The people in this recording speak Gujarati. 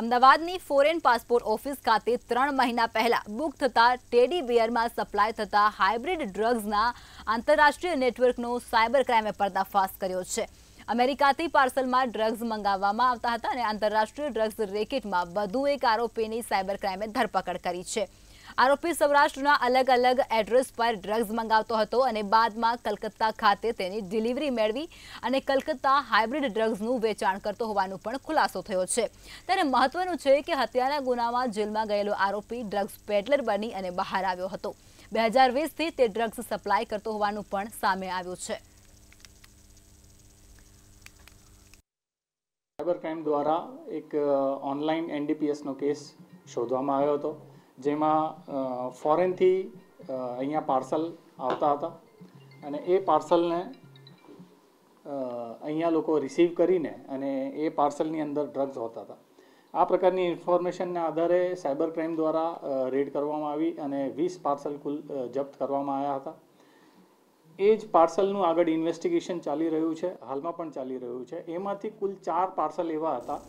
અમદાવાદની ફોરેન પાસપોર્ટ ઓફિસ ખાતે ત્રણ મહિના પહેલા બુક થતા ટેડી બિયરમાં સપ્લાય થતા હાઇબ્રિડ ડ્રગ્સના આંતરરાષ્ટ્રીય નેટવર્કનો સાયબર ક્રાઇમે પર્દાફાશ કર્યો છે અમેરિકાથી પાર્સલમાં ડ્રગ્સ મંગાવવામાં આવતા હતા અને આંતરરાષ્ટ્રીય ડ્રગ્સ રેકેટમાં વધુ એક આરોપીની સાયબર ક્રાઇમે ધરપકડ કરી છે આરોપી સૌરાષ્ટ્રના અલગ અલગ એડ્રેસ પર ડ્રગ્સ મંગાવતો હતો અને બાદમાં કલકત્તા ખાતે તેની ડિલિવરી મેળવી અને કલકત્તા હાઇબ્રિડ ડ્રગ્સનું વેચાણ કરતો હોવાનું પણ ખુલાસો થયો છે ત્યારે મહત્વનું છે કે હત્યાના ગુનામાં જેલમાં ગયેલો આરોપી ડ્રગ્સ પેટલર બની અને બહાર આવ્યો હતો બે હજાર વીસથી તે ડ્રગ્સ સપ્લાય કરતો હોવાનું પણ સામે આવ્યું છે સાયબર ક્રાઇમ દ્વારા એક ઓનલાઈન એનડીપીએસનો કેસ શોધવામાં આવ્યો હતો જેમાં ફોરેનથી અહીંયા પાર્સલ આવતા હતા અને એ પાર્સલને અહીંયા લોકો રિસીવ કરીને અને એ પાર્સલની અંદર ડ્રગ્સ હોતા હતા આ પ્રકારની ઇન્ફોર્મેશનના આધારે સાયબર ક્રાઇમ દ્વારા રેડ કરવામાં આવી અને વીસ પાર્સલ કુલ જપ્ત કરવામાં આવ્યા હતા એ જ પાર્સલનું આગળ ઇન્વેસ્ટિગેશન ચાલી રહ્યું છે હાલમાં પણ ચાલી રહ્યું છે એમાંથી કુલ ચાર પાર્સલ એવા હતા